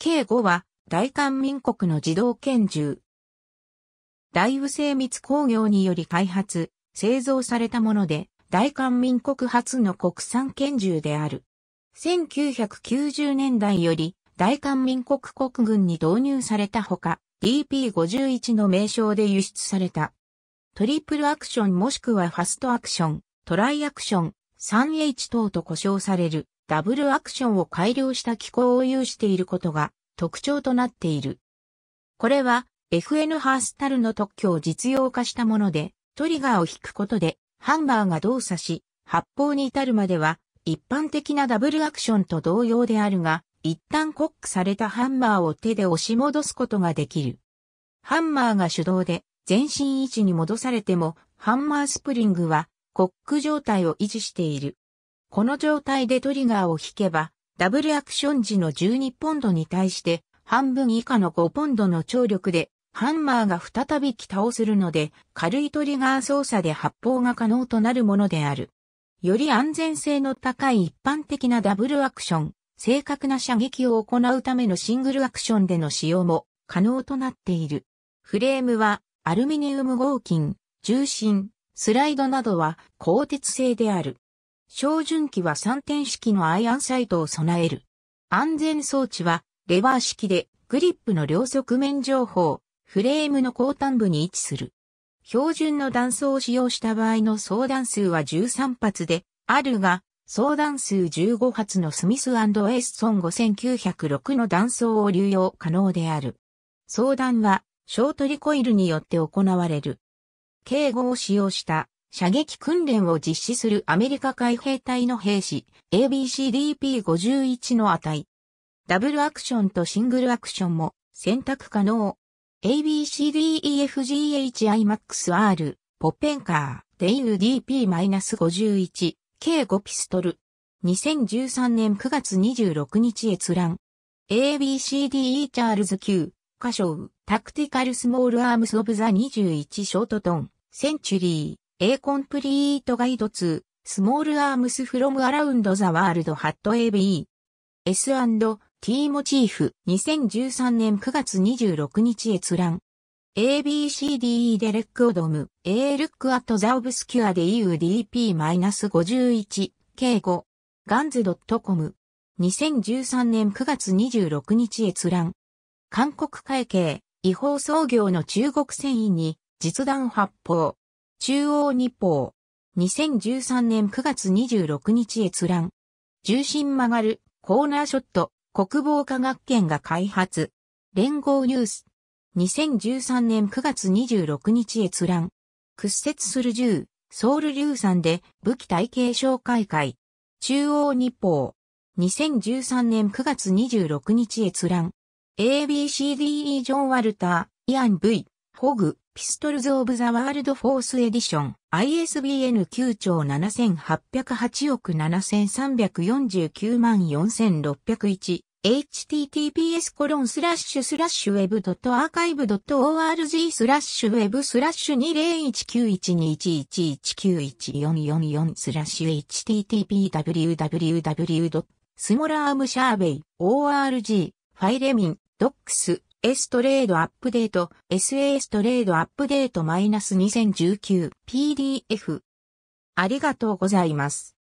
計5は大韓民国の自動拳銃。大宇精密工業により開発、製造されたもので、大韓民国初の国産拳銃である。1990年代より大韓民国国軍に導入されたほか、DP51 の名称で輸出された。トリプルアクションもしくはファストアクション、トライアクション、3H 等と呼称されるダブルアクションを改良した機構を有していることが特徴となっている。これは FN ハースタルの特許を実用化したもので、トリガーを引くことでハンマーが動作し、発砲に至るまでは一般的なダブルアクションと同様であるが、一旦コックされたハンマーを手で押し戻すことができる。ハンマーが手動で全身位置に戻されても、ハンマースプリングはコック状態を維持している。この状態でトリガーを引けば、ダブルアクション時の12ポンドに対して、半分以下の5ポンドの張力で、ハンマーが再び起倒するので、軽いトリガー操作で発砲が可能となるものである。より安全性の高い一般的なダブルアクション、正確な射撃を行うためのシングルアクションでの使用も可能となっている。フレームはアルミニウム合金、重心、スライドなどは鋼鉄製である。照準器は3点式のアイアンサイトを備える。安全装置はレバー式でグリップの両側面情報、フレームの後端部に位置する。標準の断層を使用した場合の相談数は13発であるが、相談数15発のスミスエッソン5906の断層を流用可能である。相談はショートリコイルによって行われる。警護を使用した射撃訓練を実施するアメリカ海兵隊の兵士 ABCDP51 の値。ダブルアクションとシングルアクションも選択可能。ABCDEFGHIMAXR、ポッペンカー、デイル DP-51、計5ピストル。2013年9月26日閲覧。ABCDE チャールズ Q、歌唱、タクティカルスモールアームスオブザ21ショートトン、センチュリー。A Complete Guide to Small Arms from Around the World Hat AB S&T モチーフ2013年9月26日閲覧 ABCDE でレックオドム A Look at the Obscure で EUDP-51 敬5ガンズ .com 2013年9月26日閲覧韓国会計違法操業の中国船員に実弾発砲中央日報。2013年9月26日閲覧。重心曲がる、コーナーショット、国防科学研が開発。連合ニュース。2013年9月26日閲覧。屈折する銃、ソウル流産で武器体系紹介会。中央日報。2013年9月26日閲覧。ABCDE ジョン・ワルター、イアン・ V、ホグ、ピストルズ・オブ・ザ・ワールド・フォース・エディション、ISBN 9兆7808億7349万4601、https コロンスラッシュスラッシュウェブドットアーカイブドット org スラッシュウェブスラッシュ20191211191444スラッシュ httpwww スモラームシャーベイ org ファイレミンドックス S トレードアップデート、SAS トレードアップデート -2019PDF。ありがとうございます。